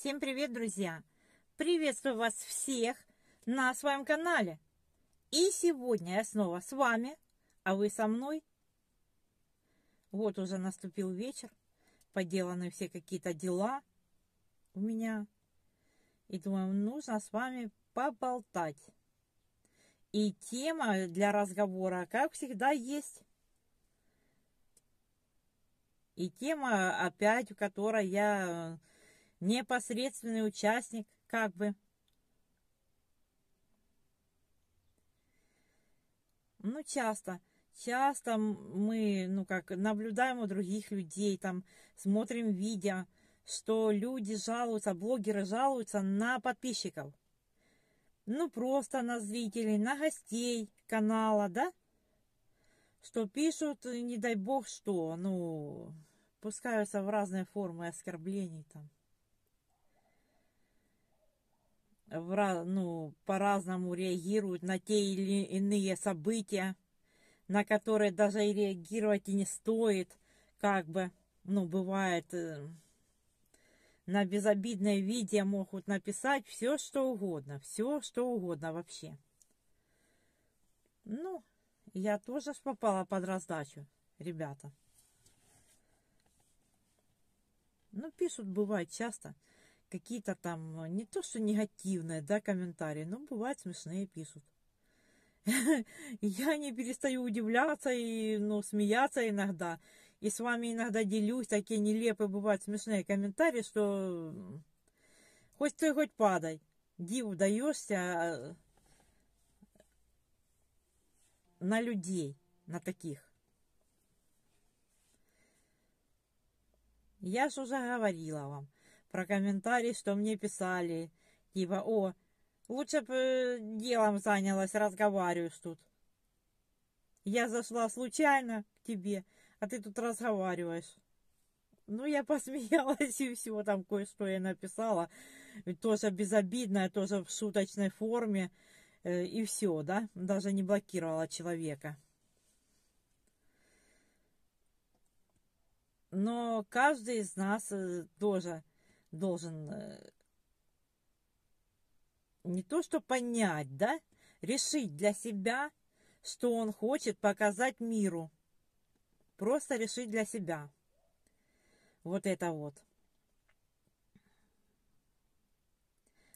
Всем привет, друзья! Приветствую вас всех на своем канале. И сегодня я снова с вами, а вы со мной. Вот уже наступил вечер, поделаны все какие-то дела у меня. И думаю, нужно с вами поболтать. И тема для разговора, как всегда, есть. И тема, опять, у которой я непосредственный участник, как бы. Ну, часто, часто мы, ну, как, наблюдаем у других людей, там, смотрим видео, что люди жалуются, блогеры жалуются на подписчиков. Ну, просто на зрителей, на гостей канала, да? Что пишут, не дай бог что, ну, пускаются в разные формы оскорблений там. ну, по-разному реагируют на те или иные события, на которые даже и реагировать и не стоит, как бы, ну, бывает, э, на безобидное видео могут написать все, что угодно, все, что угодно вообще. Ну, я тоже попала под раздачу, ребята. Ну, пишут, бывает часто какие-то там, э, не то что негативные, да, комментарии, но бывает смешные пишут. Я не перестаю удивляться и, ну, смеяться иногда. И с вами иногда делюсь, такие нелепые бывают смешные комментарии, что хоть ты, хоть падай. Диву даешься а, на людей, на таких. Я же уже говорила вам, про комментарий, что мне писали. Типа, о, лучше бы э, делом занялась, разговариваешь тут. Я зашла случайно к тебе, а ты тут разговариваешь. Ну, я посмеялась и всего там кое-что я написала. Тоже безобидное, тоже в шуточной форме. Э, и все, да? Даже не блокировала человека. Но каждый из нас э, тоже должен э, не то что понять, да, решить для себя, что он хочет показать миру. Просто решить для себя. Вот это вот.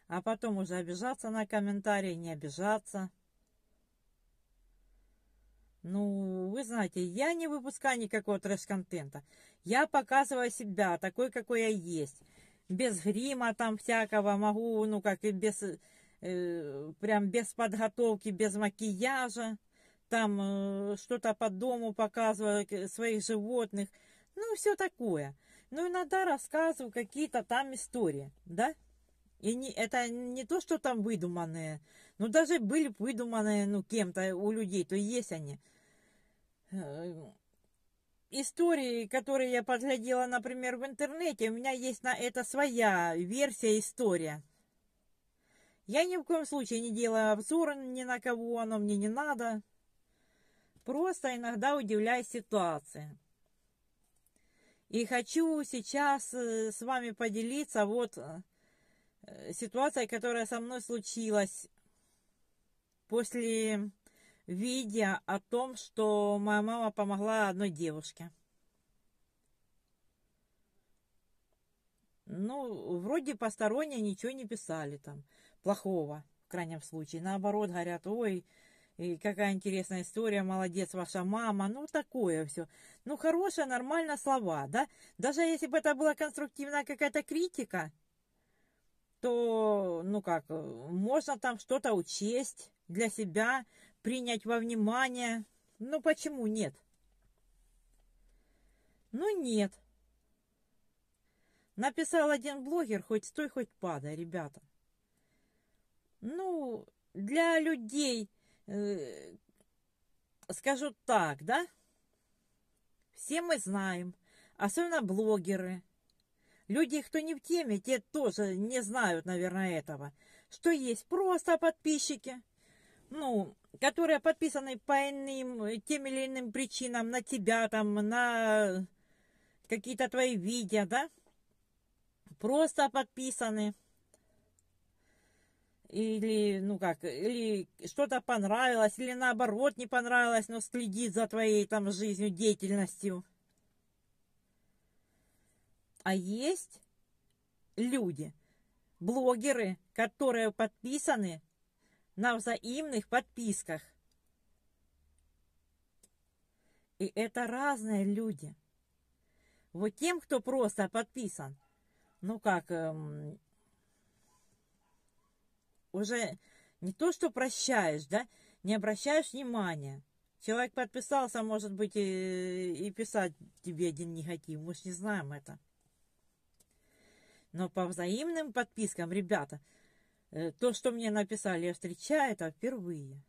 А потом уже обижаться на комментарии, не обижаться. Ну, вы знаете, я не выпускаю никакого трэш-контента. Я показываю себя такой, какой я есть без грима там всякого, могу, ну, как и без, э, прям без подготовки, без макияжа, там э, что-то по дому показываю своих животных, ну, все такое. Ну, иногда рассказываю какие-то там истории, да, и не, это не то, что там выдуманные, ну, даже были выдуманные, ну, кем-то у людей, то есть они э, истории, которые я подглядела, например, в интернете, у меня есть на это своя версия, история. Я ни в коем случае не делаю обзор ни на кого, оно мне не надо. Просто иногда удивляюсь ситуации. И хочу сейчас э, с вами поделиться вот э, э, ситуацией, которая со мной случилась после видео о том, что моя мама помогла одной девушке. Ну, вроде посторонние ничего не писали там плохого, в крайнем случае. Наоборот, говорят, ой, и какая интересная история, молодец ваша мама, ну такое все. Ну, хорошие, нормально слова, да? Даже если бы это была конструктивная какая-то критика, то, ну как, можно там что-то учесть для себя, принять во внимание. Ну почему нет? Ну нет. Написал один блогер, хоть стой, хоть падай, ребята. Ну, для людей, э, скажу так, да? Все мы знаем, особенно блогеры. Люди, кто не в теме, те тоже не знают, наверное, этого, что есть просто подписчики – ну, которые подписаны по иным, тем или иным причинам на тебя, там, на какие-то твои видео, да, просто подписаны, или, ну как, или что-то понравилось, или наоборот не понравилось, но следит за твоей там жизнью, деятельностью. А есть люди, блогеры, которые подписаны на взаимных подписках. И это разные люди. Вот тем, кто просто подписан, ну как, эм, уже не то, что прощаешь, да, не обращаешь внимания. Человек подписался, может быть, и, и писать тебе один негатив. Мы ж не знаем это. Но по взаимным подпискам, ребята, Э, то, что мне написали о встрече, это впервые.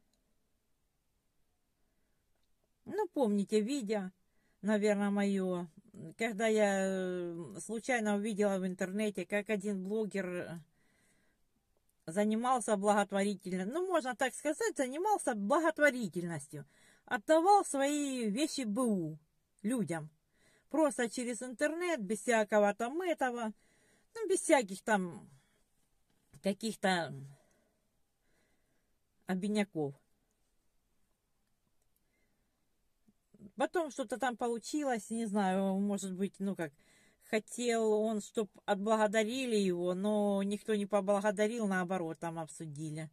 Ну, помните видео, наверное, мое, когда я э, случайно увидела в интернете, как один блогер э, занимался благотворительностью. Ну, можно так сказать, занимался благотворительностью. Отдавал свои вещи БУ людям. Просто через интернет, без всякого там этого, ну, без всяких там каких-то обиняков. Потом что-то там получилось, не знаю, может быть, ну как, хотел он, чтоб отблагодарили его, но никто не поблагодарил, наоборот, там обсудили.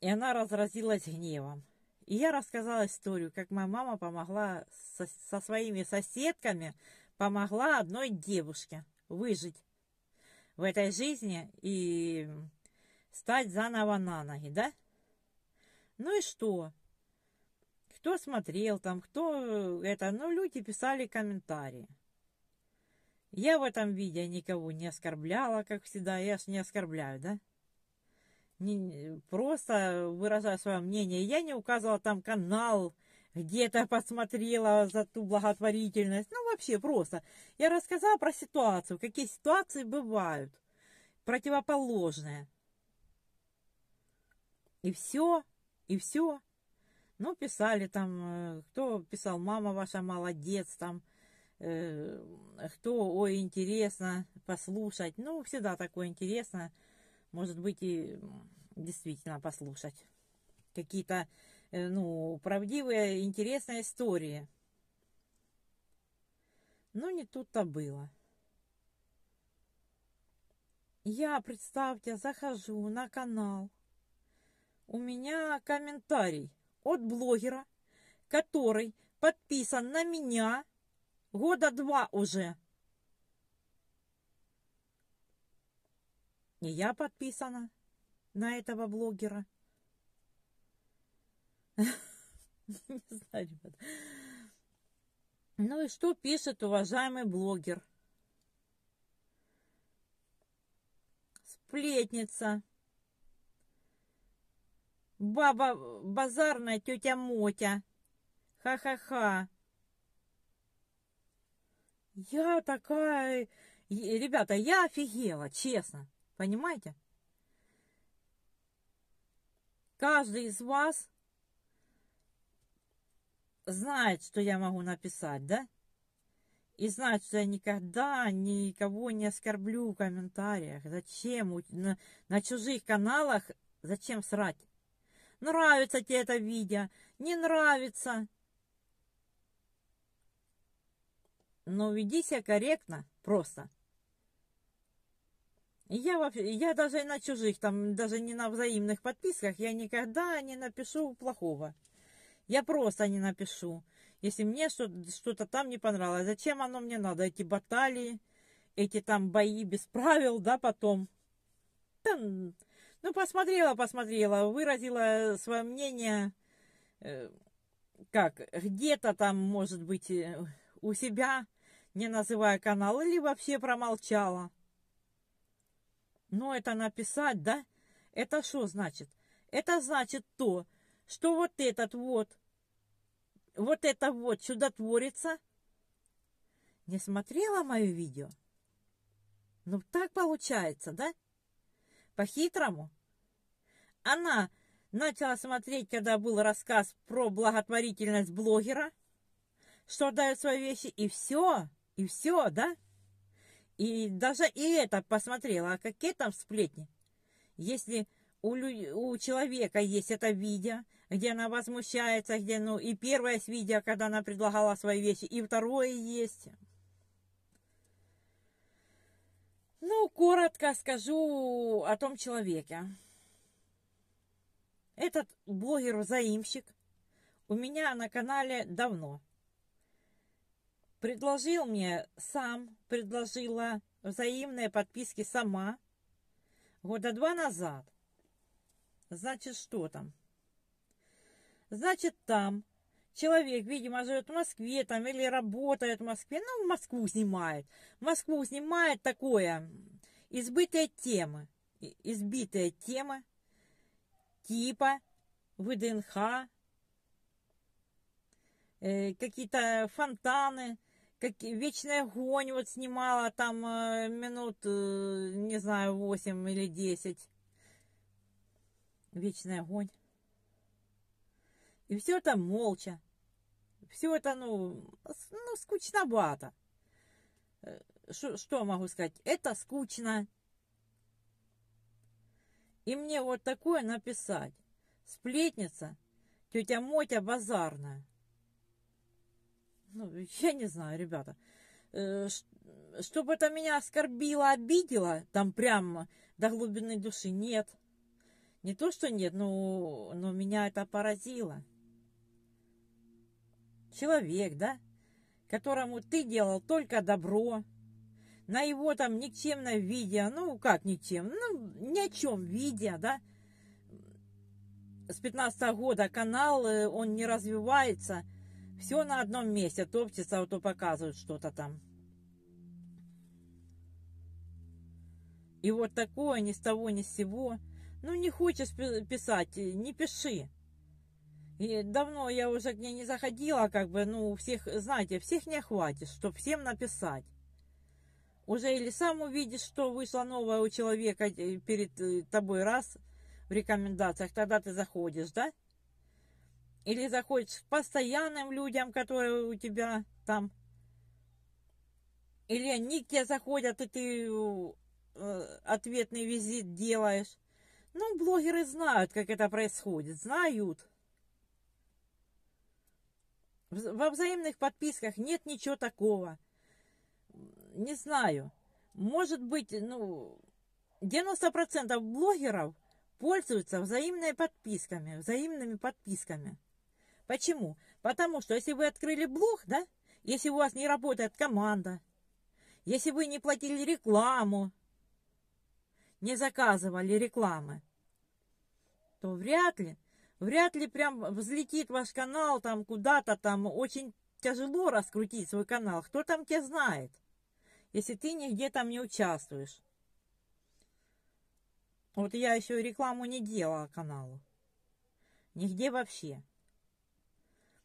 И она разразилась гневом. И я рассказала историю, как моя мама помогла со, со своими соседками, помогла одной девушке выжить в этой жизни и стать заново на ноги, да? Ну и что? Кто смотрел там, кто э, это, ну люди писали комментарии. Я в этом видео никого не оскорбляла, как всегда, я ж не оскорбляю, да? Не, просто выражаю свое мнение. Я не указывала там канал, где-то посмотрела за ту благотворительность. Ну, вообще просто. Я рассказала про ситуацию, какие ситуации бывают. Противоположные. И все, и все. Ну, писали там, э, кто писал, мама ваша молодец, там, э, кто, ой, интересно послушать. Ну, всегда такое интересно, может быть, и действительно послушать. Какие-то Э, ну, правдивая, интересная история. Но не тут-то было. Я, представьте, захожу на канал. У меня комментарий от блогера, который подписан на меня года два уже. И я подписана на этого блогера. Не знаю, ребят. Ну и что пишет уважаемый блогер? Сплетница. Баба базарная тетя Мотя. Ха-ха-ха. Я такая... Ребята, я офигела, честно. Понимаете? Каждый из вас знает, что я могу написать, да? И знает, что я никогда никого не оскорблю в комментариях. Зачем? На, на чужих каналах зачем срать? Нравится тебе это видео? Не нравится? Но веди себя корректно просто. Я, вообще, я даже на чужих, там, даже не на взаимных подписках, я никогда не напишу плохого. Я просто не напишу, если мне что-то там не понравилось. Зачем оно мне надо? Эти баталии, эти там бои без правил, да, потом. Ну, посмотрела, посмотрела, выразила свое мнение, э, как, где-то там, может быть, э, у себя, не называя канал, или вообще промолчала. Но это написать, да? Это что значит? Это значит то, что вот этот вот, вот это вот чудотворится, не смотрела мое видео? Ну, так получается, да? По-хитрому. Она начала смотреть, когда был рассказ про благотворительность блогера, что дают свои вещи, и все, и все, да? И даже и это посмотрела, а какие там сплетни. Если у, у человека есть это видео, где она возмущается, где, ну, и первое с видео, когда она предлагала свои вещи, и второе есть. Ну, коротко скажу о том человеке. Этот блогер-заимщик у меня на канале давно. Предложил мне сам, предложила взаимные подписки сама года два назад. Значит, что там? Значит, там человек, видимо, живет в Москве там или работает в Москве, ну, Москву снимает. Москву снимает такое, избытая темы, избитая тема типа ВДНХ, э, какие-то фонтаны, как, вечная гонь вот снимала там э, минут, э, не знаю, 8 или 10 вечный огонь. И все это молча. Все это, ну, ну скучновато. Э, ш что могу сказать? Это скучно. И мне вот такое написать. Сплетница, тетя Мотя базарная. Ну, я не знаю, ребята. Э, чтобы это меня оскорбило, обидело, там прямо до глубины души, нет. Не то, что нет, но, но меня это поразило. Человек, да, которому ты делал только добро, на его там никчемном виде, ну как ничем, ну ни о чем виде, да, с 15 -го года канал, э, он не развивается, все на одном месте, топчется, а то показывают что-то там. И вот такое ни с того ни с сего – ну, не хочешь писать, э, не пиши. И давно я уже к ней не заходила, как бы, ну, всех, знаете, всех не хватит, чтобы всем написать. Уже или сам увидишь, что вышло новое у человека э, перед э, тобой раз в рекомендациях, тогда ты заходишь, да? Или заходишь к постоянным людям, которые у тебя там. Или они к тебе заходят, и ты ответный визит делаешь. Ну, блогеры знают, как это происходит, знают. Во взаимных подписках нет ничего такого. Не знаю. Может быть, ну, 90% блогеров пользуются взаимными подписками, взаимными подписками. Почему? Потому что если вы открыли блог, да, если у вас не работает команда, если вы не платили рекламу, не заказывали рекламы, то вряд ли, вряд ли прям взлетит ваш канал там куда-то там. Очень тяжело раскрутить свой канал. Кто там тебя знает, если ты нигде там не участвуешь? Вот я еще рекламу не делала каналу. Нигде вообще.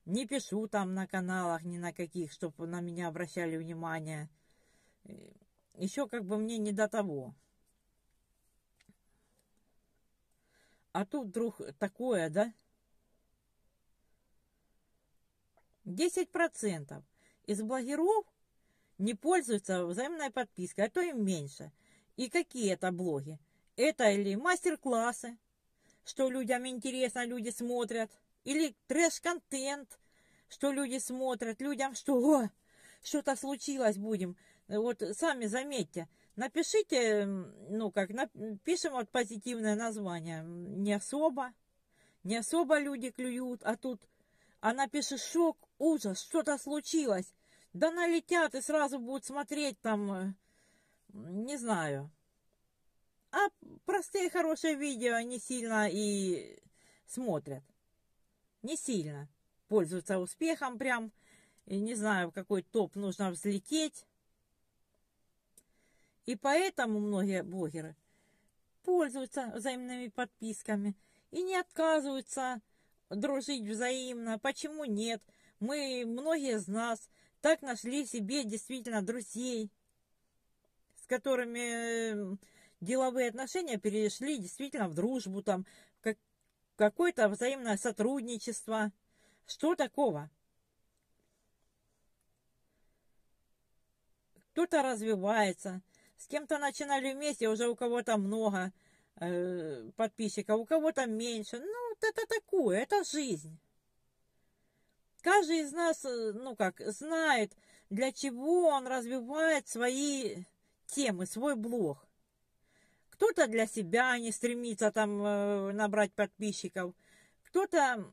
Не пишу там на каналах, ни на каких, чтобы на меня обращали внимание. Э, еще как бы мне не до того. А тут вдруг такое, да? 10% из блогеров не пользуются взаимной подпиской, а то им меньше. И какие это блоги? Это или мастер-классы, что людям интересно, люди смотрят, или трэш-контент, что люди смотрят, людям что, что-то случилось будем. Вот сами заметьте, Напишите, ну как, напишем вот позитивное название. Не особо, не особо люди клюют, а тут она а пишет шок, ужас, что-то случилось. Да налетят и сразу будут смотреть там, э, не знаю. А простые хорошие видео не сильно и смотрят. Не сильно пользуются успехом прям. И не знаю, в какой топ нужно взлететь. И поэтому многие блогеры пользуются взаимными подписками и не отказываются дружить взаимно. Почему нет? Мы, многие из нас, так нашли себе действительно друзей, с которыми эм, деловые отношения перешли действительно в дружбу, там, как, какое-то взаимное сотрудничество. Что такого? Кто-то развивается, с кем-то начинали вместе, уже у кого-то много э, подписчиков, у кого-то меньше. Ну, вот это такое, это жизнь. Каждый из нас, э, ну как, знает, для чего он развивает свои темы, свой блог. Кто-то для себя не стремится там э, набрать подписчиков, кто-то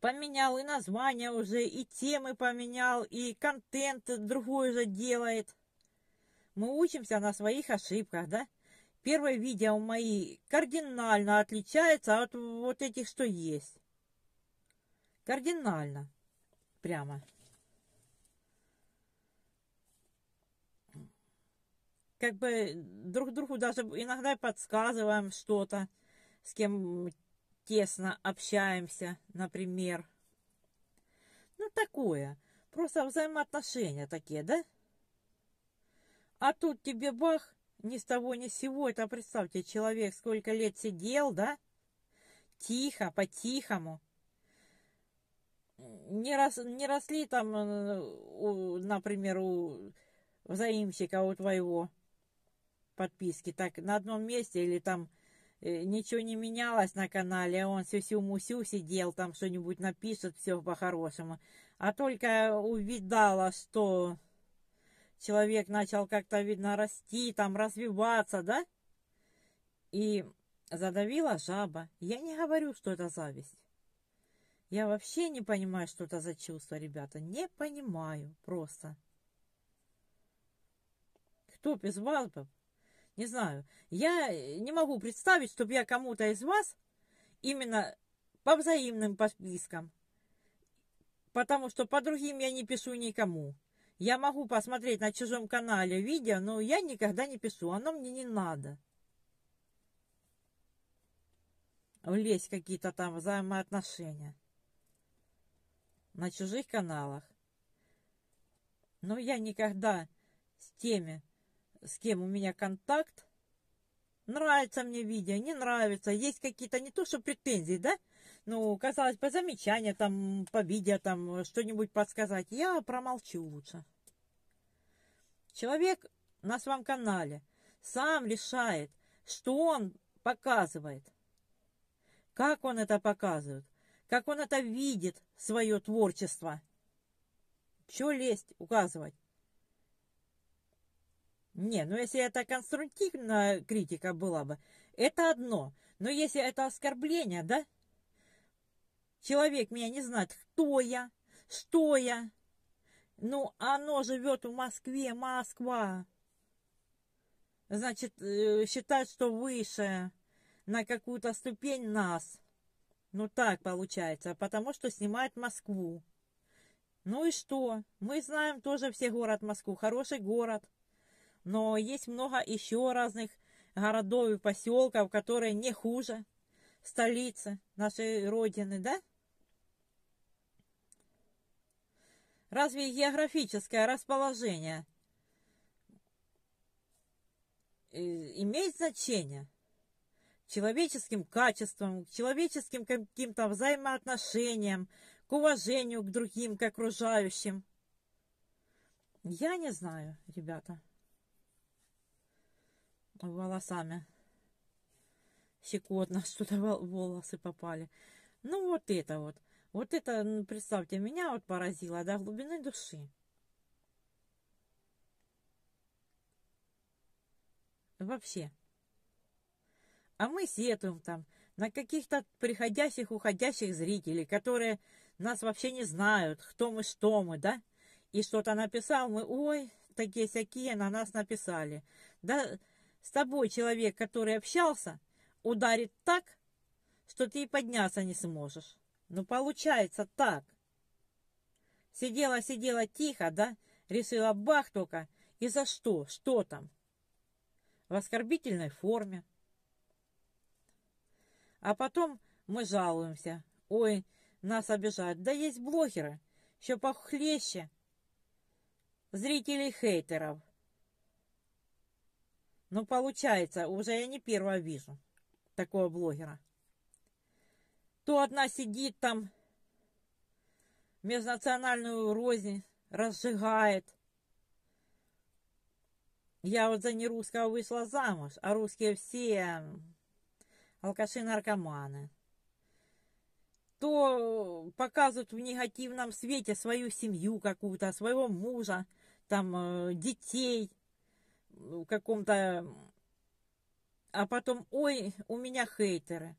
поменял и название уже, и темы поменял, и контент другой уже делает – мы учимся на своих ошибках, да? Первое видео мои кардинально отличается от вот этих, что есть. Кардинально. Прямо. Как бы друг другу даже иногда подсказываем что-то, с кем тесно общаемся, например. Ну, такое. Просто взаимоотношения такие, да? А тут тебе бах, ни с того ни с сего. Это представьте, человек сколько лет сидел, да? Тихо, по-тихому. Не, рос, не росли там, э, например, у заимщика, у твоего подписки. Так на одном месте или там э, ничего не менялось на канале, а он сюсю-мусю сидел, там что-нибудь напишет, все по-хорошему. А только увидала, что человек начал как-то, видно, расти, там, развиваться, да? И задавила жаба. Я не говорю, что это зависть. Я вообще не понимаю, что это за чувство, ребята. Не понимаю просто. Кто из вас был? Не знаю. Я не могу представить, чтобы я кому-то из вас именно по взаимным подпискам. Потому что по другим я не пишу никому. Я могу посмотреть на чужом канале видео, но я никогда не пишу, оно мне не надо. Влезть какие-то там взаимоотношения на чужих каналах. Но я никогда с теми, с кем у меня контакт, нравится мне видео, не нравится, есть какие-то не то, что претензии, да, ну, казалось бы, замечания там по видео, там что-нибудь подсказать, я промолчу лучше. Человек на своем канале сам решает, что он показывает, как он это показывает, как он это видит, свое творчество. Че лезть, указывать? Не, ну если это конструктивная критика была бы, это одно. Но если это оскорбление, да, Человек меня не знает, кто я, что я. Ну, оно живет в Москве, Москва. Значит, э, считает, что выше на какую-то ступень нас. Ну, так получается, потому что снимает Москву. Ну и что? Мы знаем тоже все город Москву, хороший город. Но есть много еще разных городов и поселков, которые не хуже столицы нашей Родины, да? Разве географическое расположение имеет значение? человеческим качествам, человеческим каким-то взаимоотношениям, к уважению к другим, к окружающим. Я не знаю, ребята. Волосами. Секотно что-то волосы попали. Ну вот это вот. Вот это, представьте, меня вот поразило до глубины души. Вообще. А мы сетуем там на каких-то приходящих, уходящих зрителей, которые нас вообще не знают, кто мы, что мы, да? И что-то написал, мы, ой, такие-сякие на нас написали. Да, с тобой человек, который общался, ударит так, что ты и подняться не сможешь. Ну, получается так. Сидела-сидела тихо, да? Решила бах только. И за что? Что там? В оскорбительной форме. А потом мы жалуемся. Ой, нас обижают. Да есть блогеры, еще похлеще. Зрителей хейтеров. Ну, получается, уже я не первого вижу такого блогера. То одна сидит там, межнациональную рознь разжигает. Я вот за нерусского вышла замуж, а русские все алкаши-наркоманы. То показывают в негативном свете свою семью какую-то, своего мужа, там, э, детей в каком-то... А потом, ой, у меня хейтеры.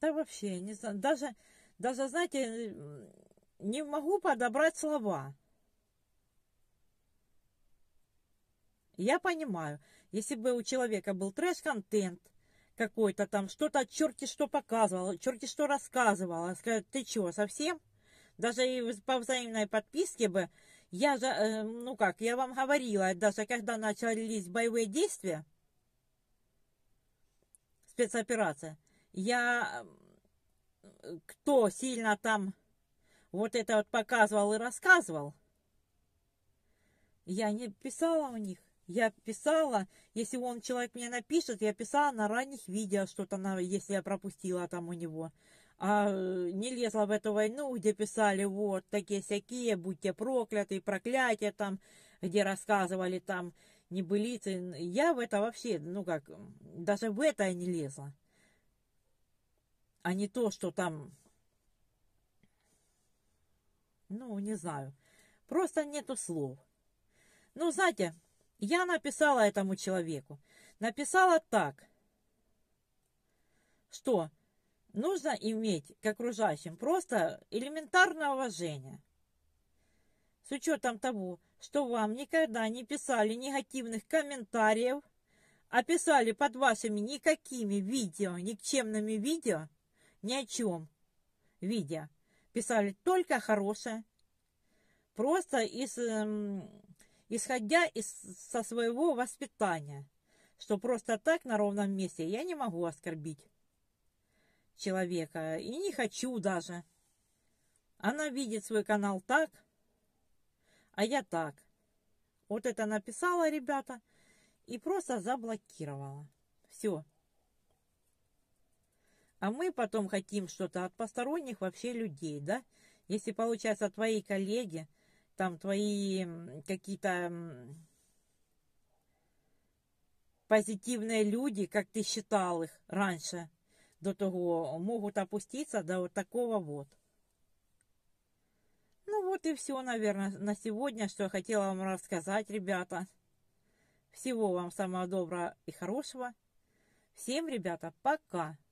Да вообще, не знаю, даже, даже, знаете, не могу подобрать слова. Я понимаю, если бы у человека был трэш-контент какой-то там, что-то черти что показывал, черти что рассказывал, скажет, ты чего, совсем? Даже и по взаимной подписке бы, я же, э, ну как, я вам говорила, даже когда начались боевые действия, спецоперация, я эм, кто сильно там вот это вот показывал и рассказывал, я не писала у них. Я писала, если он человек мне напишет, я писала на ранних видео что-то, если я пропустила там у него. А э, не лезла в эту войну, где писали вот такие всякие, будьте прокляты, проклятия там, где рассказывали там небылицы. Я в это вообще, ну как, даже в это я не лезла а не то, что там, ну, не знаю, просто нету слов. Ну, знаете, я написала этому человеку, написала так, что нужно иметь к окружающим просто элементарное уважение. С учетом того, что вам никогда не писали негативных комментариев, а под вашими никакими видео, никчемными видео, ни о чем, видя. Писали только хорошее. Просто из, эм, исходя из, со своего воспитания, что просто так на ровном месте я не могу оскорбить человека и не хочу даже. Она видит свой канал так, а я так. Вот это написала, ребята, и просто заблокировала. Все. А мы потом хотим что-то от посторонних вообще людей, да? Если, получается, твои коллеги, там твои какие-то позитивные люди, как ты считал их раньше, до того, могут опуститься до вот такого вот. Ну вот и все, наверное, на сегодня, что я хотела вам рассказать, ребята. Всего вам самого доброго и хорошего. Всем, ребята, пока!